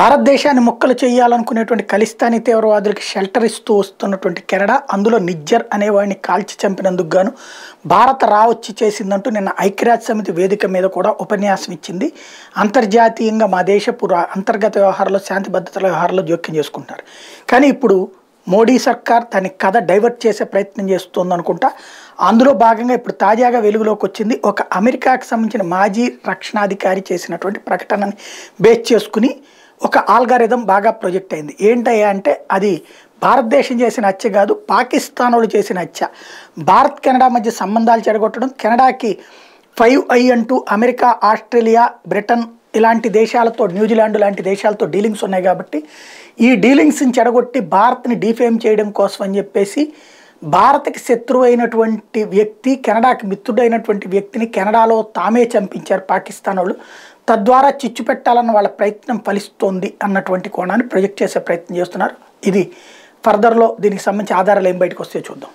భారతదేశాన్ని ముక్కలు చేయాలనుకునేటువంటి ఖలిస్తానీ తీవ్రవాదులకి షెల్టర్ ఇస్తూ వస్తున్నటువంటి కెనడా అందులో నిజ్జర్ అనేవాడిని కాల్చి చంపినందుకు గాను భారత రావచ్చి చేసిందంటూ నిన్న ఐక్యరాజ్య సమితి వేదిక మీద కూడా ఉపన్యాసం ఇచ్చింది అంతర్జాతీయంగా మా దేశపు అంతర్గత వ్యవహారాల్లో శాంతి భద్రతల వ్యవహారాల్లో జోక్యం చేసుకుంటారు కానీ ఇప్పుడు మోడీ సర్కార్ తన కథ డైవర్ట్ చేసే ప్రయత్నం చేస్తుంది అనుకుంటా అందులో భాగంగా ఇప్పుడు తాజాగా వెలుగులోకి వచ్చింది ఒక అమెరికాకు సంబంధించిన మాజీ రక్షణాధికారి చేసినటువంటి ప్రకటనని బేస్ చేసుకుని ఒక ఆల్గారిథం బాగా ప్రొజెక్ట్ అయింది ఏంటయ్యా అంటే అది భారతదేశం చేసిన హత్య కాదు పాకిస్తాన్ వాళ్ళు చేసిన హత్య భారత్ కెనడా మధ్య సంబంధాలు చెడగొట్టడం కెనడాకి ఫైవ్ ఐ అంటూ అమెరికా ఆస్ట్రేలియా బ్రిటన్ ఇలాంటి దేశాలతో న్యూజిలాండ్ లాంటి దేశాలతో డీలింగ్స్ ఉన్నాయి కాబట్టి ఈ డీలింగ్స్ని చెడగొట్టి భారత్ని డీఫేమ్ చేయడం కోసం అని చెప్పేసి భారత్కి శత్రువు అయినటువంటి వ్యక్తి కెనడాకి మిత్రుడైనటువంటి వ్యక్తిని కెనడాలో తామే చంపించారు పాకిస్తాన్ వాళ్ళు తద్వారా చిచ్చు పెట్టాలన్న వాళ్ళ ప్రయత్నం ఫలిస్తోంది అన్నటువంటి కోణాన్ని ప్రొజెక్ట్ చేసే ప్రయత్నం చేస్తున్నారు ఇది ఫర్దర్లో దీనికి సంబంధించి ఆధారాలు ఏం బయటకు వస్తే చూద్దాం